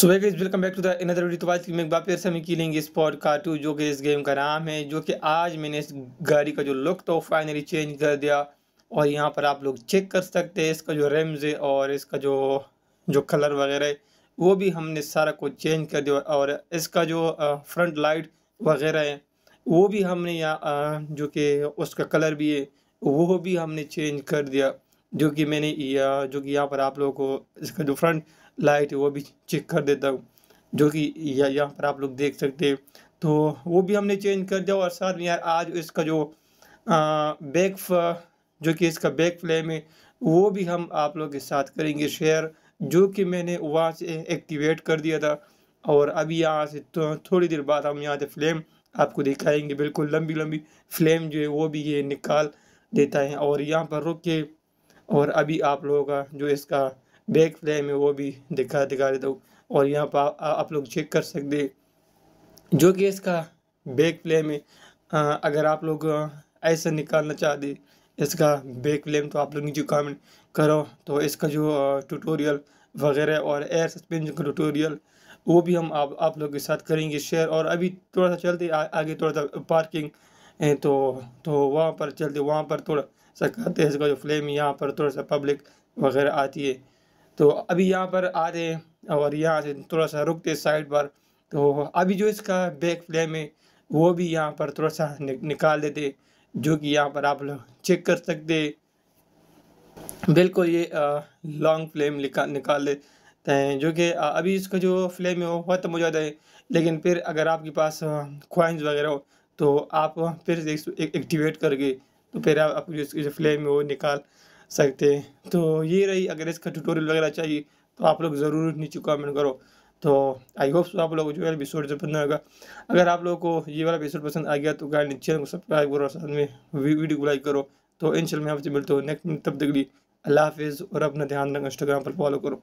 सुबह guys welcome back to the another video तो आज की मैं एक बार फिर से हम खेलेंगे स्पॉट टू जो कि इस गेम का नाम है जो कि आज मैंने इस गाड़ी का जो लुक तो फाइनली चेंज कर दिया और यहाँ पर आप लोग चेक कर सकते हैं इसका जो रेम्स है और इसका जो जो कलर वगैरह है वो भी हमने सारा कुछ चेंज कर दिया और इसका जो फ्रंट लाइट वगैरह है वो भी हमने यहाँ जो कि उसका कलर भी है वो भी हमने चेंज कर दिया जो कि मैंने जो कि यहाँ पर आप लोगों को इसका जो फ्रंट लाइट है वो भी चेक कर देता हूँ जो कि यहाँ पर आप लोग देख सकते हैं तो वो भी हमने चेंज कर दिया और साथ में यार आज इसका जो बैक जो कि इसका बैक फ्लेम है वो भी हम आप लोग के साथ करेंगे शेयर जो कि मैंने वहाँ से एक्टिवेट कर दिया था और अभी यहाँ से तो थोड़ी देर बाद हम यहाँ से फ्लेम आपको दिखाएंगे बिल्कुल लंबी लंबी फ्लेम जो है वो भी ये निकाल देता है और यहाँ पर रुक के और अभी आप लोगों का जो इसका बैक फ्लेम है वो भी दिखा दिखा देता हूँ और यहाँ पर आप लोग चेक कर सकते जो कि इसका बैक फ्लेम है अगर आप लोग ऐसा निकालना चाहते इसका बैक फ्लेम तो आप लोग नीचे कमेंट करो तो इसका जो ट्यूटोरियल वगैरह और एयर सस्पेंशन का ट्यूटोरियल वो भी हम आप आप लोग के साथ करेंगे शेयर और अभी थोड़ा सा चलते आ, आगे थोड़ा सा पार्किंग तो तो वहाँ पर चलते वहाँ पर थोड़ा सा कहते हैं जो फ्लेम यहाँ पर थोड़ा सा पब्लिक वगैरह आती है तो अभी यहाँ पर आ रहे हैं और यहाँ से थोड़ा सा रुकते साइड पर तो अभी जो इसका बैक फ्लेम है वो भी यहाँ पर थोड़ा सा नि, निकाल देते जो कि यहाँ पर आप लोग चेक कर सकते बिल्कुल ये लॉन्ग फ्लेम निकाल देते हैं जो कि अभी इसका जो फ्लेम है वो ख़त्म हो जाता है लेकिन फिर अगर आपके पास क्वाइंस वगैरह तो आप फिर एक्टिवेट करके तो फिर आप अपनी जो फ्लेम है वो निकाल सकते हैं तो ये रही अगर इसका ट्यूटोरियल वगैरह चाहिए तो आप लोग ज़रूर नीचे कमेंट करो तो आई होप सो आप लोगों को जो है एपिसोड जो पसंद आएगा अगर आप लोगों को ये वाला एपिसोड पसंद आ गया तो गाय नीचे को सब्सक्राइब करो और साथ में वीडियो को लाइक करो तो इन मैं आपसे मिलता हूँ नेक्स्ट तब तक के अल्लाह हाफिज़ और अपना ध्यान रखना इंस्टाग्राम पर फॉलो करो